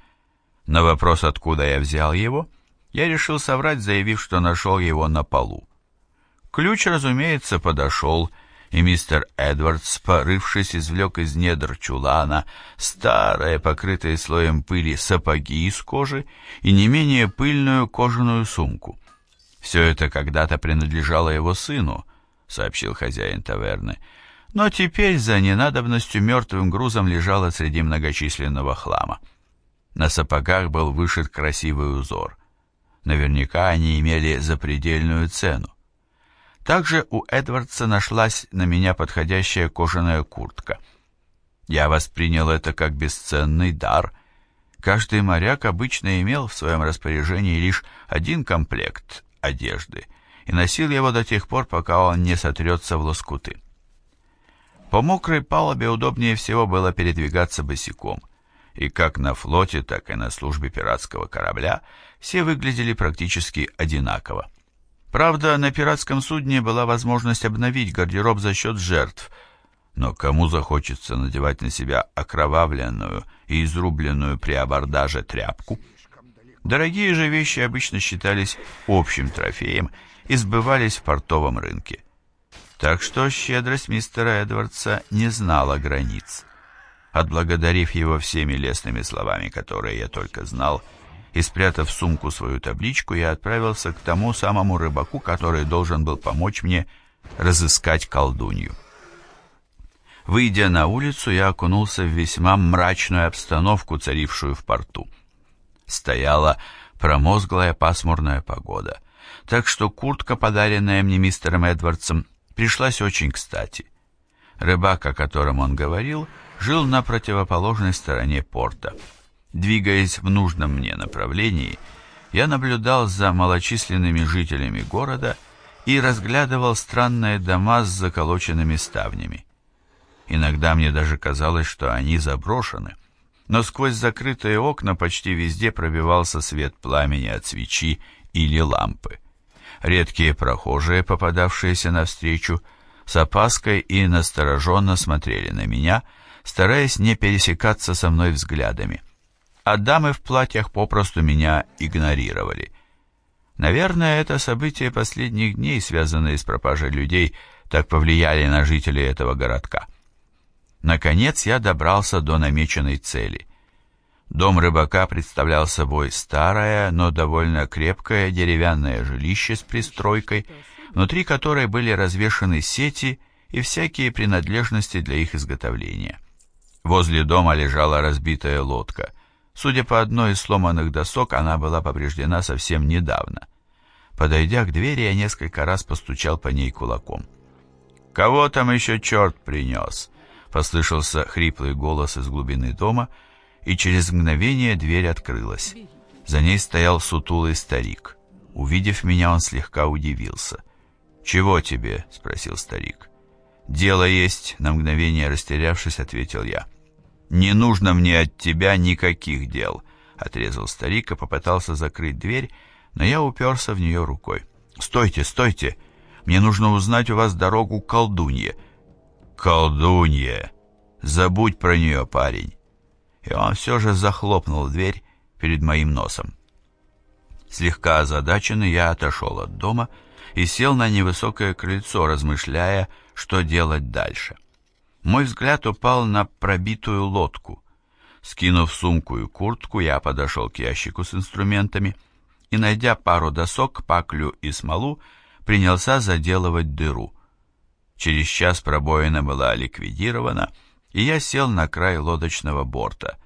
На вопрос, откуда я взял его, я решил соврать, заявив, что нашел его на полу. Ключ, разумеется, подошел, и и мистер Эдвардс, порывшись, извлек из недр чулана старые, покрытые слоем пыли, сапоги из кожи и не менее пыльную кожаную сумку. «Все это когда-то принадлежало его сыну», — сообщил хозяин таверны, «но теперь за ненадобностью мертвым грузом лежало среди многочисленного хлама. На сапогах был вышит красивый узор. Наверняка они имели запредельную цену. Также у Эдвардса нашлась на меня подходящая кожаная куртка. Я воспринял это как бесценный дар. Каждый моряк обычно имел в своем распоряжении лишь один комплект одежды и носил его до тех пор, пока он не сотрется в лоскуты. По мокрой палубе удобнее всего было передвигаться босиком. И как на флоте, так и на службе пиратского корабля все выглядели практически одинаково. Правда, на пиратском судне была возможность обновить гардероб за счет жертв. Но кому захочется надевать на себя окровавленную и изрубленную при абордаже тряпку? Дорогие же вещи обычно считались общим трофеем и сбывались в портовом рынке. Так что щедрость мистера Эдвардса не знала границ. Отблагодарив его всеми лестными словами, которые я только знал, и, спрятав в сумку свою табличку, я отправился к тому самому рыбаку, который должен был помочь мне разыскать колдунью. Выйдя на улицу, я окунулся в весьма мрачную обстановку, царившую в порту. Стояла промозглая пасмурная погода, так что куртка, подаренная мне мистером Эдвардсом, пришлась очень кстати. Рыбак, о котором он говорил, жил на противоположной стороне порта — Двигаясь в нужном мне направлении, я наблюдал за малочисленными жителями города и разглядывал странные дома с заколоченными ставнями. Иногда мне даже казалось, что они заброшены, но сквозь закрытые окна почти везде пробивался свет пламени от свечи или лампы. Редкие прохожие, попадавшиеся навстречу, с опаской и настороженно смотрели на меня, стараясь не пересекаться со мной взглядами а дамы в платьях попросту меня игнорировали. Наверное, это события последних дней, связанные с пропажей людей, так повлияли на жителей этого городка. Наконец я добрался до намеченной цели. Дом рыбака представлял собой старое, но довольно крепкое деревянное жилище с пристройкой, внутри которой были развешаны сети и всякие принадлежности для их изготовления. Возле дома лежала разбитая лодка — Судя по одной из сломанных досок, она была повреждена совсем недавно. Подойдя к двери, я несколько раз постучал по ней кулаком. «Кого там еще черт принес?» — послышался хриплый голос из глубины дома, и через мгновение дверь открылась. За ней стоял сутулый старик. Увидев меня, он слегка удивился. «Чего тебе?» — спросил старик. «Дело есть», — на мгновение растерявшись, ответил я. «Я». «Не нужно мне от тебя никаких дел», — отрезал старик и попытался закрыть дверь, но я уперся в нее рукой. «Стойте, стойте! Мне нужно узнать у вас дорогу к колдунье». «Колдунье! Забудь про нее, парень!» И он все же захлопнул дверь перед моим носом. Слегка озадаченный, я отошел от дома и сел на невысокое крыльцо, размышляя, что делать дальше. Мой взгляд упал на пробитую лодку. Скинув сумку и куртку, я подошел к ящику с инструментами и, найдя пару досок, паклю и смолу, принялся заделывать дыру. Через час пробоина была ликвидирована, и я сел на край лодочного борта.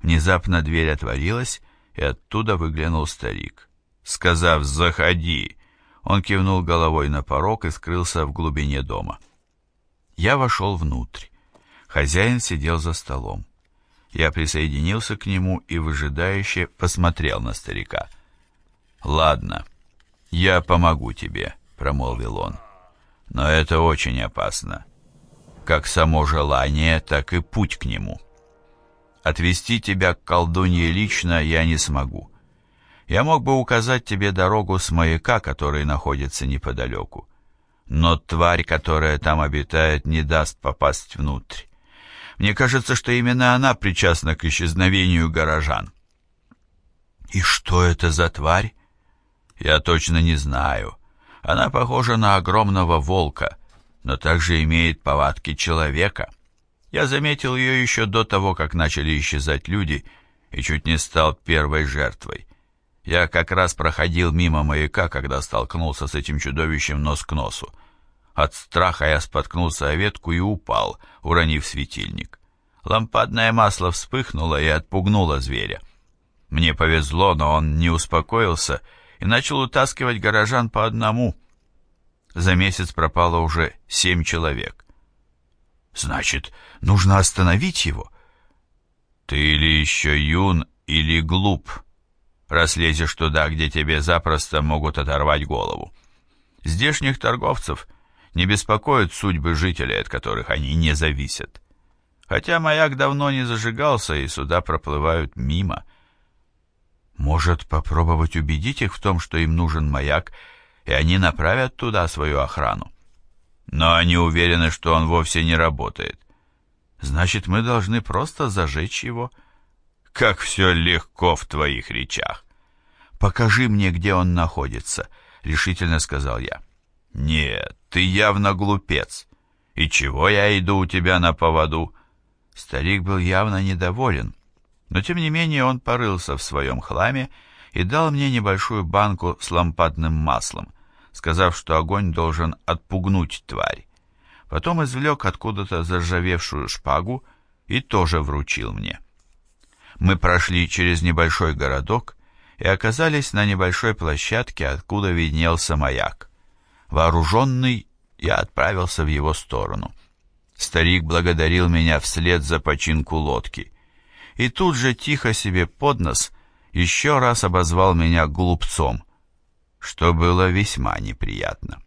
Внезапно дверь отворилась, и оттуда выглянул старик. Сказав «Заходи!», он кивнул головой на порог и скрылся в глубине дома. Я вошел внутрь. Хозяин сидел за столом. Я присоединился к нему и выжидающе посмотрел на старика. «Ладно, я помогу тебе», — промолвил он. «Но это очень опасно. Как само желание, так и путь к нему. Отвести тебя к колдунье лично я не смогу. Я мог бы указать тебе дорогу с маяка, который находится неподалеку но тварь, которая там обитает, не даст попасть внутрь. Мне кажется, что именно она причастна к исчезновению горожан. И что это за тварь? Я точно не знаю. Она похожа на огромного волка, но также имеет повадки человека. Я заметил ее еще до того, как начали исчезать люди, и чуть не стал первой жертвой. Я как раз проходил мимо маяка, когда столкнулся с этим чудовищем нос к носу. От страха я споткнулся о ветку и упал, уронив светильник. Лампадное масло вспыхнуло и отпугнуло зверя. Мне повезло, но он не успокоился и начал утаскивать горожан по одному. За месяц пропало уже семь человек. «Значит, нужно остановить его?» «Ты или еще юн, или глуп», раз лезешь туда, где тебе запросто могут оторвать голову. Здешних торговцев не беспокоят судьбы жителей, от которых они не зависят. Хотя маяк давно не зажигался, и суда проплывают мимо. Может, попробовать убедить их в том, что им нужен маяк, и они направят туда свою охрану. Но они уверены, что он вовсе не работает. Значит, мы должны просто зажечь его — как все легко в твоих речах. Покажи мне, где он находится, решительно сказал я. Нет, ты явно глупец. И чего я иду у тебя на поводу? Старик был явно недоволен, но тем не менее он порылся в своем хламе и дал мне небольшую банку с лампадным маслом, сказав, что огонь должен отпугнуть тварь. Потом извлек откуда-то заржавевшую шпагу и тоже вручил мне мы прошли через небольшой городок и оказались на небольшой площадке, откуда виднелся маяк. Вооруженный, я отправился в его сторону. Старик благодарил меня вслед за починку лодки. И тут же тихо себе под нос еще раз обозвал меня глупцом, что было весьма неприятно.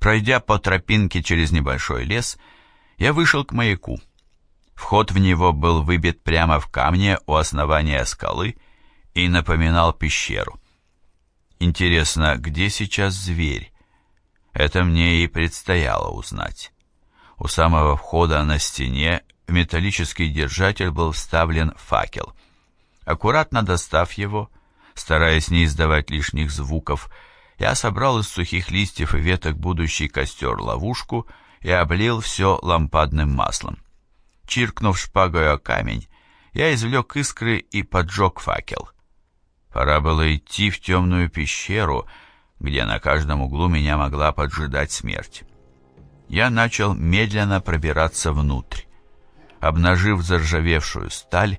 Пройдя по тропинке через небольшой лес, я вышел к маяку. Вход в него был выбит прямо в камне у основания скалы и напоминал пещеру. Интересно, где сейчас зверь? Это мне и предстояло узнать. У самого входа на стене в металлический держатель был вставлен факел. Аккуратно достав его, стараясь не издавать лишних звуков, я собрал из сухих листьев и веток будущий костер-ловушку и облил все лампадным маслом. Чиркнув шпагой о камень, я извлек искры и поджег факел. Пора было идти в темную пещеру, где на каждом углу меня могла поджидать смерть. Я начал медленно пробираться внутрь. Обнажив заржавевшую сталь,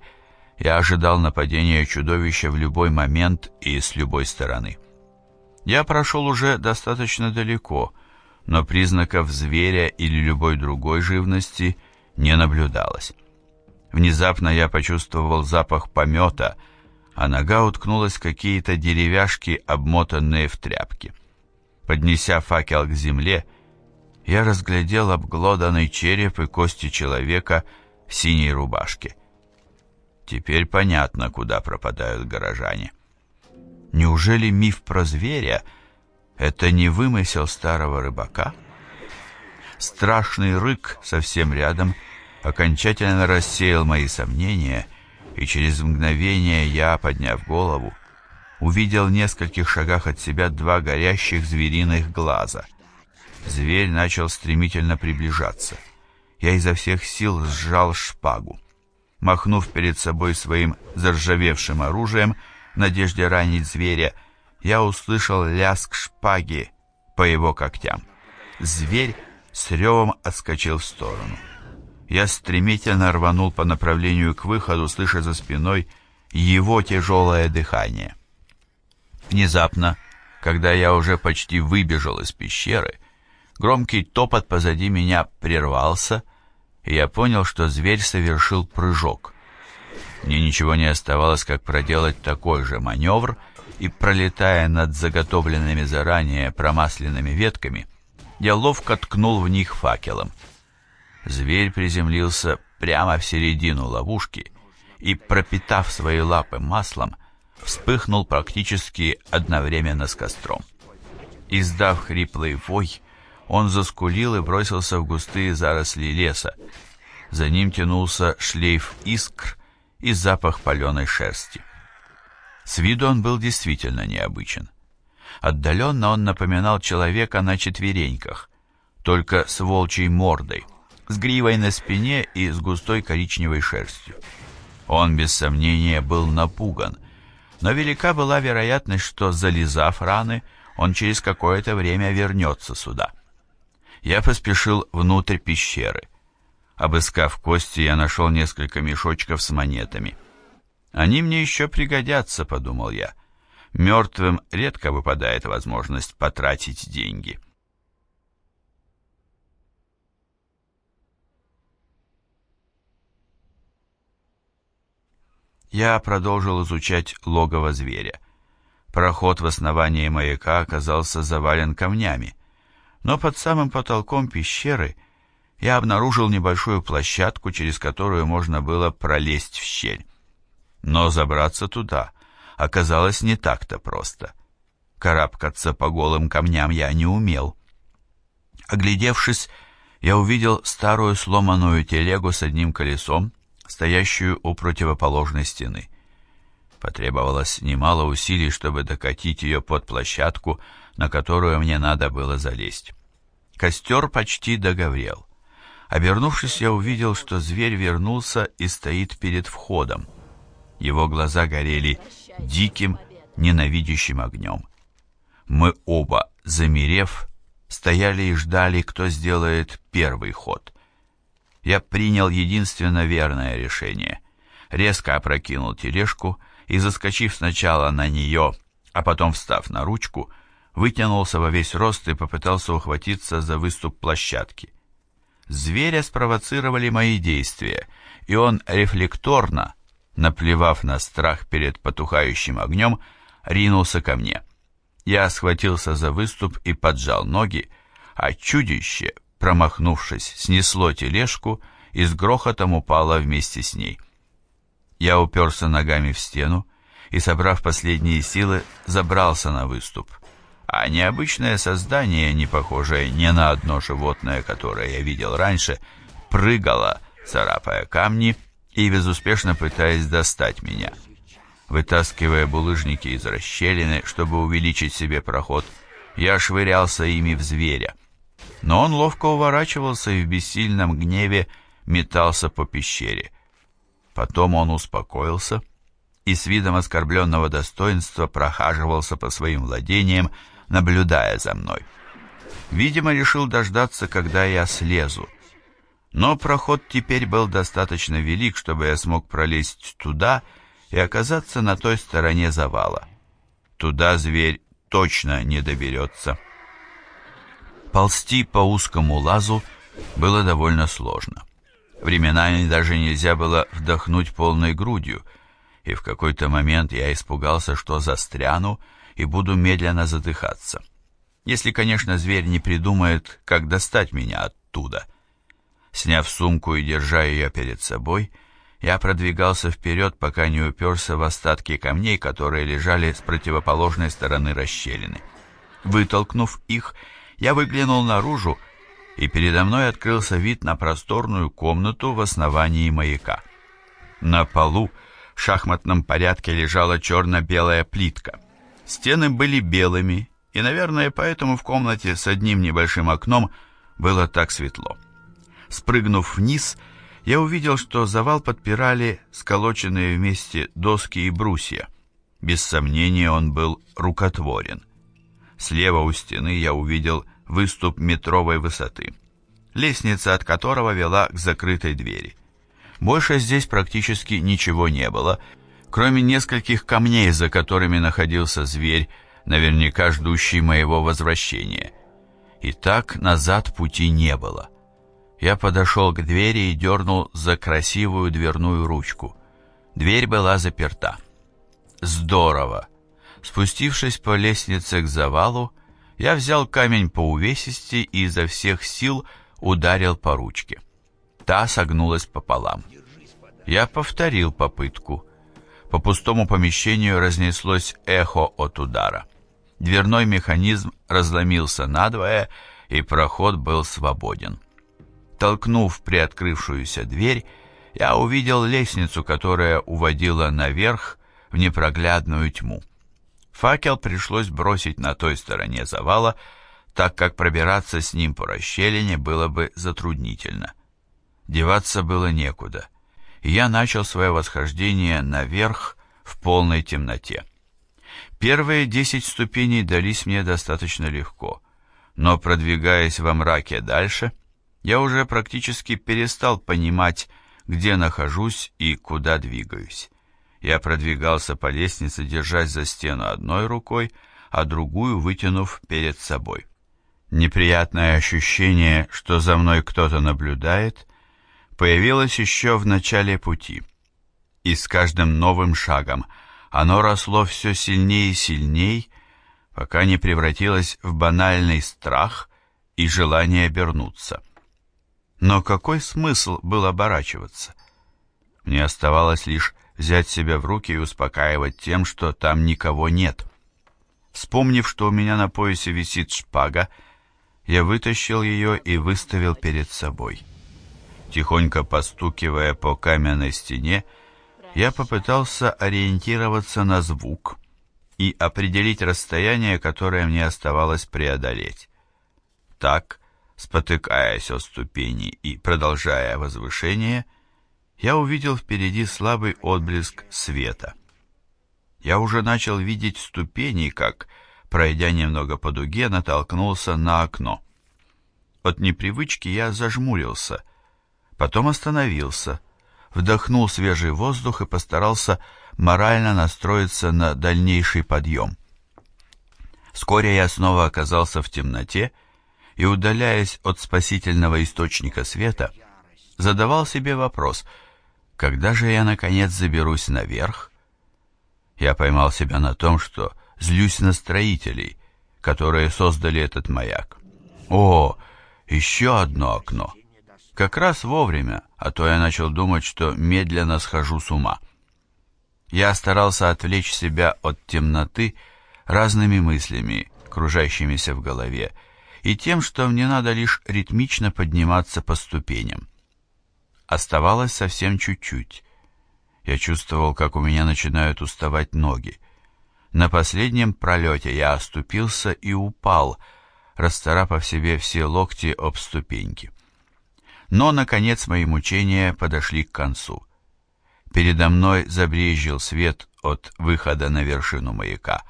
я ожидал нападения чудовища в любой момент и с любой стороны. Я прошел уже достаточно далеко, но признаков зверя или любой другой живности не наблюдалось. Внезапно я почувствовал запах помета, а нога уткнулась в какие-то деревяшки, обмотанные в тряпки. Поднеся факел к земле, я разглядел обглоданный череп и кости человека в синей рубашке. Теперь понятно, куда пропадают горожане. Неужели миф про зверя — это не вымысел старого рыбака — Страшный рык совсем рядом окончательно рассеял мои сомнения, и через мгновение я, подняв голову, увидел в нескольких шагах от себя два горящих звериных глаза. Зверь начал стремительно приближаться. Я изо всех сил сжал шпагу. Махнув перед собой своим заржавевшим оружием, в надежде ранить зверя, я услышал лязг шпаги по его когтям. Зверь с ревом отскочил в сторону. Я стремительно рванул по направлению к выходу, слыша за спиной его тяжелое дыхание. Внезапно, когда я уже почти выбежал из пещеры, громкий топот позади меня прервался, и я понял, что зверь совершил прыжок. Мне ничего не оставалось, как проделать такой же маневр, и, пролетая над заготовленными заранее промасленными ветками, я ловко ткнул в них факелом. Зверь приземлился прямо в середину ловушки и, пропитав свои лапы маслом, вспыхнул практически одновременно с костром. Издав хриплый вой, он заскулил и бросился в густые заросли леса. За ним тянулся шлейф искр и запах паленой шерсти. С виду он был действительно необычен. Отдаленно он напоминал человека на четвереньках, только с волчьей мордой, с гривой на спине и с густой коричневой шерстью. Он, без сомнения, был напуган, но велика была вероятность, что, залезав раны, он через какое-то время вернется сюда. Я поспешил внутрь пещеры. Обыскав кости, я нашел несколько мешочков с монетами. «Они мне еще пригодятся», — подумал я. — мертвым редко выпадает возможность потратить деньги. Я продолжил изучать логово зверя. Проход в основании маяка оказался завален камнями, но под самым потолком пещеры я обнаружил небольшую площадку, через которую можно было пролезть в щель. Но забраться туда оказалось не так-то просто. Карабкаться по голым камням я не умел. Оглядевшись, я увидел старую сломанную телегу с одним колесом, стоящую у противоположной стены. Потребовалось немало усилий, чтобы докатить ее под площадку, на которую мне надо было залезть. Костер почти догорел. Обернувшись, я увидел, что зверь вернулся и стоит перед входом. Его глаза горели диким, ненавидящим огнем. Мы оба, замерев, стояли и ждали, кто сделает первый ход. Я принял единственно верное решение. Резко опрокинул тележку и, заскочив сначала на нее, а потом встав на ручку, вытянулся во весь рост и попытался ухватиться за выступ площадки. Зверя спровоцировали мои действия, и он рефлекторно, наплевав на страх перед потухающим огнем, ринулся ко мне. Я схватился за выступ и поджал ноги, а чудище, промахнувшись, снесло тележку и с грохотом упало вместе с ней. Я уперся ногами в стену и, собрав последние силы, забрался на выступ. А необычное создание, не похожее ни на одно животное, которое я видел раньше, прыгало, царапая камни, и безуспешно пытаясь достать меня. Вытаскивая булыжники из расщелины, чтобы увеличить себе проход, я швырялся ими в зверя. Но он ловко уворачивался и в бессильном гневе метался по пещере. Потом он успокоился и с видом оскорбленного достоинства прохаживался по своим владениям, наблюдая за мной. Видимо, решил дождаться, когда я слезу. Но проход теперь был достаточно велик, чтобы я смог пролезть туда и оказаться на той стороне завала. Туда зверь точно не доберется. Ползти по узкому лазу было довольно сложно. Временами даже нельзя было вдохнуть полной грудью, и в какой-то момент я испугался, что застряну и буду медленно задыхаться. Если, конечно, зверь не придумает, как достать меня оттуда — Сняв сумку и держа ее перед собой, я продвигался вперед, пока не уперся в остатки камней, которые лежали с противоположной стороны расщелины. Вытолкнув их, я выглянул наружу, и передо мной открылся вид на просторную комнату в основании маяка. На полу в шахматном порядке лежала черно-белая плитка. Стены были белыми, и, наверное, поэтому в комнате с одним небольшим окном было так светло. Спрыгнув вниз, я увидел, что завал подпирали сколоченные вместе доски и брусья. Без сомнения, он был рукотворен. Слева у стены я увидел выступ метровой высоты, лестница от которого вела к закрытой двери. Больше здесь практически ничего не было, кроме нескольких камней, за которыми находился зверь, наверняка ждущий моего возвращения. И так назад пути не было. Я подошел к двери и дернул за красивую дверную ручку. Дверь была заперта. Здорово! Спустившись по лестнице к завалу, я взял камень по увесисти и изо всех сил ударил по ручке. Та согнулась пополам. Я повторил попытку. По пустому помещению разнеслось эхо от удара. Дверной механизм разломился надвое, и проход был свободен. Толкнув приоткрывшуюся дверь, я увидел лестницу, которая уводила наверх в непроглядную тьму. Факел пришлось бросить на той стороне завала, так как пробираться с ним по расщелине было бы затруднительно. Деваться было некуда, и я начал свое восхождение наверх в полной темноте. Первые десять ступеней дались мне достаточно легко, но, продвигаясь во мраке дальше — я уже практически перестал понимать, где нахожусь и куда двигаюсь. Я продвигался по лестнице, держась за стену одной рукой, а другую вытянув перед собой. Неприятное ощущение, что за мной кто-то наблюдает, появилось еще в начале пути. И с каждым новым шагом оно росло все сильнее и сильней, пока не превратилось в банальный страх и желание обернуться. Но какой смысл был оборачиваться? Мне оставалось лишь взять себя в руки и успокаивать тем, что там никого нет. Вспомнив, что у меня на поясе висит шпага, я вытащил ее и выставил перед собой. Тихонько постукивая по каменной стене, я попытался ориентироваться на звук и определить расстояние, которое мне оставалось преодолеть. Так Спотыкаясь о ступени и продолжая возвышение, я увидел впереди слабый отблеск света. Я уже начал видеть ступени, как, пройдя немного по дуге, натолкнулся на окно. От непривычки я зажмурился, потом остановился, вдохнул свежий воздух и постарался морально настроиться на дальнейший подъем. Вскоре я снова оказался в темноте и, удаляясь от спасительного источника света, задавал себе вопрос, когда же я, наконец, заберусь наверх? Я поймал себя на том, что злюсь на строителей, которые создали этот маяк. О, еще одно окно! Как раз вовремя, а то я начал думать, что медленно схожу с ума. Я старался отвлечь себя от темноты разными мыслями, кружащимися в голове, и тем, что мне надо лишь ритмично подниматься по ступеням. Оставалось совсем чуть-чуть. Я чувствовал, как у меня начинают уставать ноги. На последнем пролете я оступился и упал, расцарапав себе все локти об ступеньки. Но, наконец, мои мучения подошли к концу. Передо мной забрезжил свет от выхода на вершину маяка.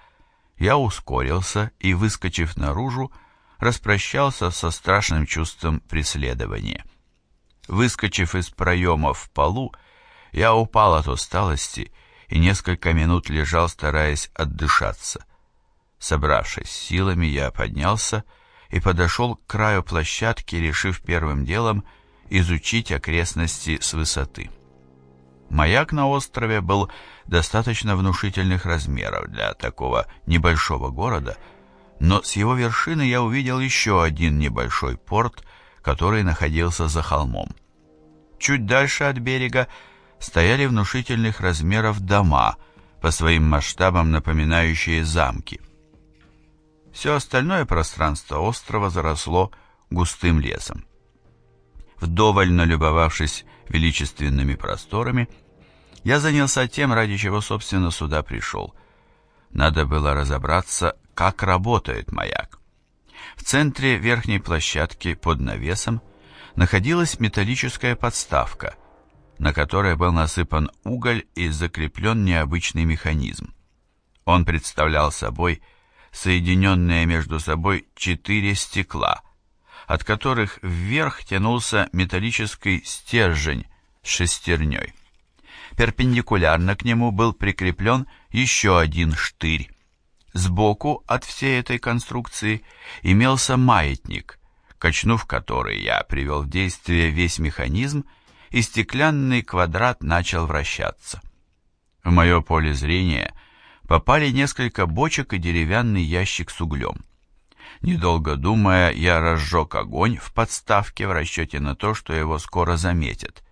Я ускорился и, выскочив наружу, распрощался со страшным чувством преследования. Выскочив из проема в полу, я упал от усталости и несколько минут лежал, стараясь отдышаться. Собравшись силами, я поднялся и подошел к краю площадки, решив первым делом изучить окрестности с высоты. Маяк на острове был достаточно внушительных размеров для такого небольшого города — но с его вершины я увидел еще один небольшой порт, который находился за холмом. Чуть дальше от берега стояли внушительных размеров дома, по своим масштабам напоминающие замки. Все остальное пространство острова заросло густым лесом. Вдоволь налюбовавшись величественными просторами, я занялся тем, ради чего, собственно, сюда пришел. Надо было разобраться, как работает маяк. В центре верхней площадки под навесом находилась металлическая подставка, на которой был насыпан уголь и закреплен необычный механизм. Он представлял собой соединенные между собой четыре стекла, от которых вверх тянулся металлический стержень с шестерней. Перпендикулярно к нему был прикреплен еще один штырь. Сбоку от всей этой конструкции имелся маятник, качнув который я привел в действие весь механизм, и стеклянный квадрат начал вращаться. В мое поле зрения попали несколько бочек и деревянный ящик с углем. Недолго думая, я разжег огонь в подставке в расчете на то, что его скоро заметят.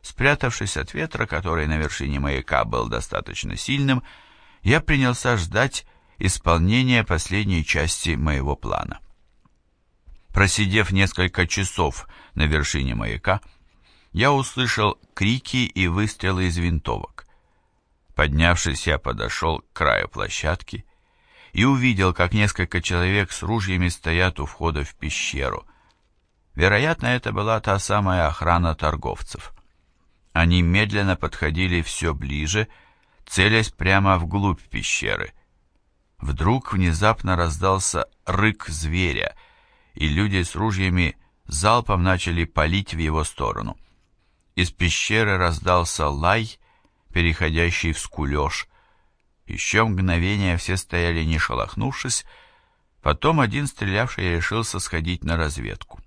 Спрятавшись от ветра, который на вершине маяка был достаточно сильным, я принялся ждать, исполнения последней части моего плана. Просидев несколько часов на вершине маяка, я услышал крики и выстрелы из винтовок. Поднявшись, я подошел к краю площадки и увидел, как несколько человек с ружьями стоят у входа в пещеру. Вероятно, это была та самая охрана торговцев. Они медленно подходили все ближе, целясь прямо вглубь пещеры. Вдруг внезапно раздался рык зверя, и люди с ружьями залпом начали палить в его сторону. Из пещеры раздался лай, переходящий в скулеж. Еще мгновение все стояли не шелохнувшись, потом один стрелявший решился сходить на разведку.